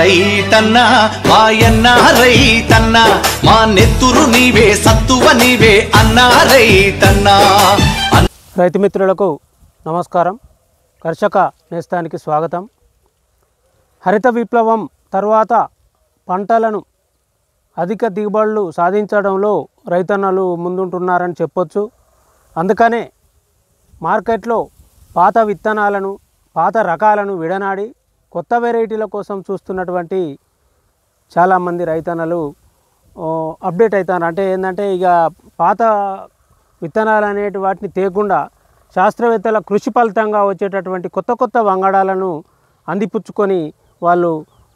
రైతన్నా రైతన్న మాయన్న రైతన్న మా నెత్తురు నీవే సత్తువ నీవే అన్న రైతన్నా రైతు మిత్రులకు నమస్కారం కర్షక నేస్తానికి స్వాగతం హరిత విప్లవం తర్వాత పంటలను అధిక దిగుబడులు సాధించడంలో రైతన్నలు ముందుంటున్నారని చెప్పొచ్చు అందుకనే మార్కెట్లో పాత విత్తనాలను పాత రకాలను విడనాడి కొత్త వెరైటీల కోసం చూస్తున్నటువంటి చాలామంది రైతన్నలు అప్డేట్ అవుతారు అంటే ఏంటంటే ఇక పాత విత్తనాలు అనేటి వాటిని తేకుండా శాస్త్రవేత్తల కృషి ఫలితంగా వచ్చేటటువంటి కొత్త కొత్త వంగడాలను అందిపుచ్చుకొని వాళ్ళు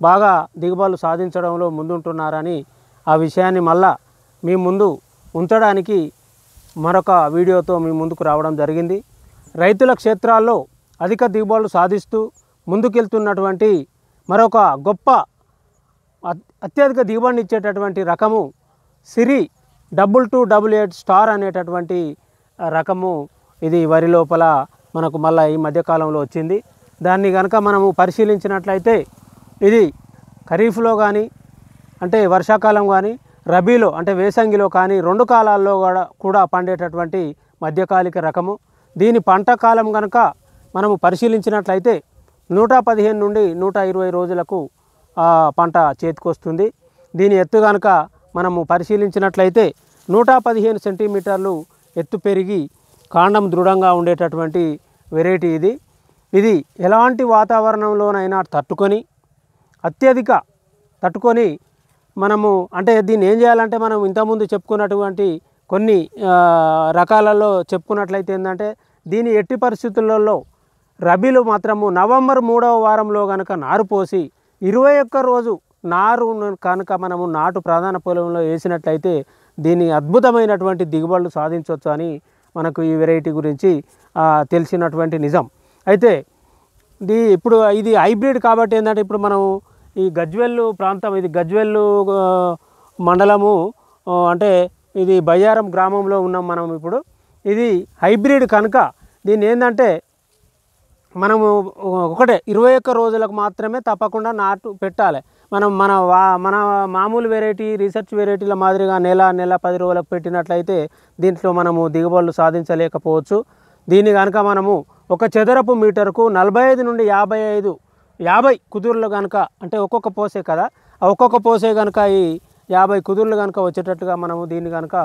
బాగా దిగుబాలు సాధించడంలో ముందుంటున్నారని ఆ విషయాన్ని మళ్ళా మీ ముందు ఉంచడానికి మరొక వీడియోతో మీ ముందుకు రావడం జరిగింది రైతుల క్షేత్రాల్లో అధిక దిగుబాలు సాధిస్తూ ముందుకెళ్తున్నటువంటి మరొక గొప్ప అత్యధిక దిగుబడిని ఇచ్చేటటువంటి రకము Siri double two double eight star అనేటటువంటి రకము ఇది వరి లోపల మనకు మళ్ళీ ఈ మధ్యకాలంలో వచ్చింది దాన్ని కనుక మనము పరిశీలించినట్లయితే ఇది ఖరీఫ్లో కానీ అంటే వర్షాకాలం కానీ రబీలో అంటే వేసంగిలో కానీ రెండు కాలాల్లో కూడా కూడా పండేటటువంటి మధ్యకాలిక రకము దీని పంట కాలం కనుక మనము పరిశీలించినట్లయితే నూట పదిహేను నుండి నూట ఇరవై రోజులకు పంట చేతికొస్తుంది దీని ఎత్తు కనుక మనము పరిశీలించినట్లయితే నూట పదిహేను సెంటీమీటర్లు ఎత్తు పెరిగి కాండం దృఢంగా ఉండేటటువంటి వెరైటీ ఇది ఇది ఎలాంటి వాతావరణంలోనైనా తట్టుకొని అత్యధిక తట్టుకొని మనము అంటే దీన్ని ఏం చేయాలంటే మనం ఇంతకుముందు చెప్పుకున్నటువంటి కొన్ని రకాలలో చెప్పుకున్నట్లయితే ఏంటంటే దీని ఎట్టి పరిస్థితులలో రబీలు మాత్రము నవంబర్ మూడవ వారంలో కనుక నారు పోసి ఇరవై ఒక్క రోజు నారు కనుక మనము నాటు ప్రధాన పొలంలో వేసినట్లయితే దీని అద్భుతమైనటువంటి దిగుబడులు సాధించవచ్చు అని మనకు ఈ వెరైటీ గురించి తెలిసినటువంటి నిజం అయితే దీ ఇప్పుడు ఇది హైబ్రిడ్ కాబట్టి ఏంటంటే ఇప్పుడు మనం ఈ గజ్వెల్లు ప్రాంతం ఇది గజ్వెల్లు మండలము అంటే ఇది బయ్యారం గ్రామంలో ఉన్నాం మనం ఇప్పుడు ఇది హైబ్రిడ్ కనుక దీన్ని ఏంటంటే మనము ఒకటే ఇరవై ఒక్క రోజులకు మాత్రమే తప్పకుండా నాటు పెట్టాలి మనం మన వా మన మామూలు వెరైటీ రీసెర్చ్ వెరైటీల మాదిరిగా నెల నెల పది రోజులకు పెట్టినట్లయితే దీంట్లో మనము దిగుబడులు సాధించలేకపోవచ్చు దీన్ని కనుక మనము ఒక చదరపు మీటర్కు నలభై ఐదు నుండి యాభై ఐదు యాభై కుదురులు కనుక అంటే ఒక్కొక్క పోసే కదా ఒక్కొక్క పోసే కనుక ఈ యాభై కుదురులు కనుక వచ్చేటట్టుగా మనము దీన్ని కనుక